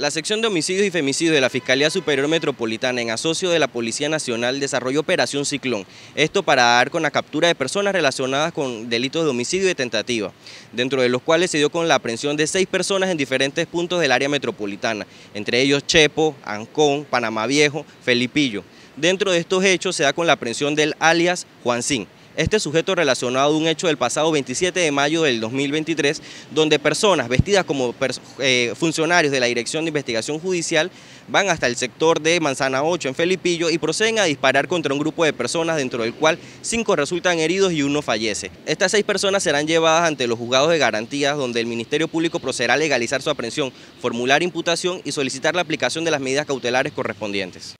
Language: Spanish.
La sección de homicidios y femicidios de la Fiscalía Superior Metropolitana en asocio de la Policía Nacional desarrolló Operación Ciclón, esto para dar con la captura de personas relacionadas con delitos de homicidio y tentativa, dentro de los cuales se dio con la aprehensión de seis personas en diferentes puntos del área metropolitana, entre ellos Chepo, Ancón, Panamá Viejo, Felipillo. Dentro de estos hechos se da con la aprehensión del alias Juancín. Este sujeto relacionado a un hecho del pasado 27 de mayo del 2023, donde personas vestidas como eh, funcionarios de la Dirección de Investigación Judicial van hasta el sector de Manzana 8 en Felipillo y proceden a disparar contra un grupo de personas dentro del cual cinco resultan heridos y uno fallece. Estas seis personas serán llevadas ante los juzgados de garantías donde el Ministerio Público procederá a legalizar su aprehensión, formular imputación y solicitar la aplicación de las medidas cautelares correspondientes.